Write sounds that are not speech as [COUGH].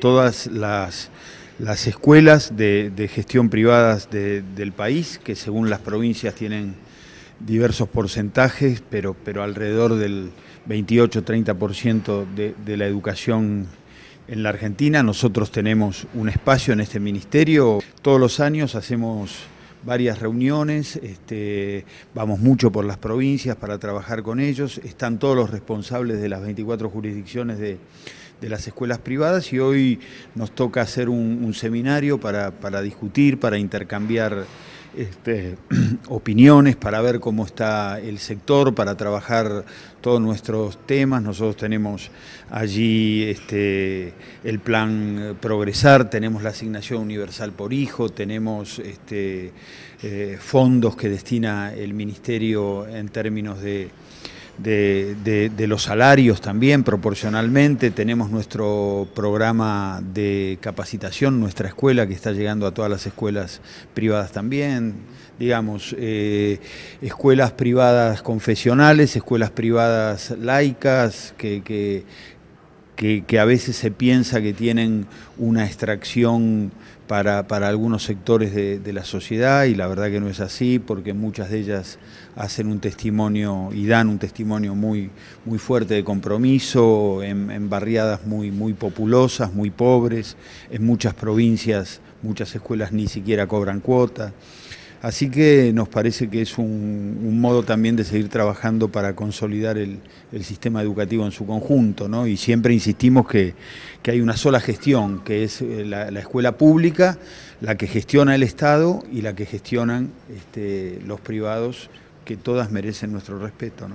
Todas las, las escuelas de, gestión privadas del país, que según las provincias tienen diversos porcentajes, pero, pero alrededor del 28-30% de, de la educación en la Argentina. Nosotros tenemos un espacio en este ministerio. Todos los años hacemos varias reuniones, este, vamos mucho por las provincias para trabajar con ellos. Están todos los responsables de las 24 jurisdicciones de de las escuelas privadas y hoy nos toca hacer un, seminario para, discutir, para intercambiar este, [CLEARS THROAT] opiniones, para ver cómo está el sector, para trabajar todos nuestros temas. Nosotros tenemos allí este, el plan eh, Progresar, tenemos la asignación universal por hijo, tenemos este, eh, fondos que destina el Ministerio en términos de de, los salarios también proporcionalmente. Tenemos nuestro programa de capacitación, nuestra escuela que está llegando a todas las escuelas privadas también. Digamos, eh, escuelas privadas confesionales, escuelas privadas laicas que, que que, a veces se piensa que tienen una extracción para, algunos sectores de, la sociedad y la verdad que no es así porque muchas de ellas hacen un testimonio y dan un testimonio muy, fuerte de compromiso en, barriadas muy, muy populosas, muy pobres, en muchas provincias muchas escuelas ni siquiera cobran cuota. Así que nos parece que es un, modo también de seguir trabajando para consolidar el, sistema educativo en su conjunto, ¿no? Y siempre insistimos que, hay una sola gestión, que es eh, la, escuela pública, la que gestiona el Estado y la que gestionan este, los privados, que todas merecen nuestro respeto,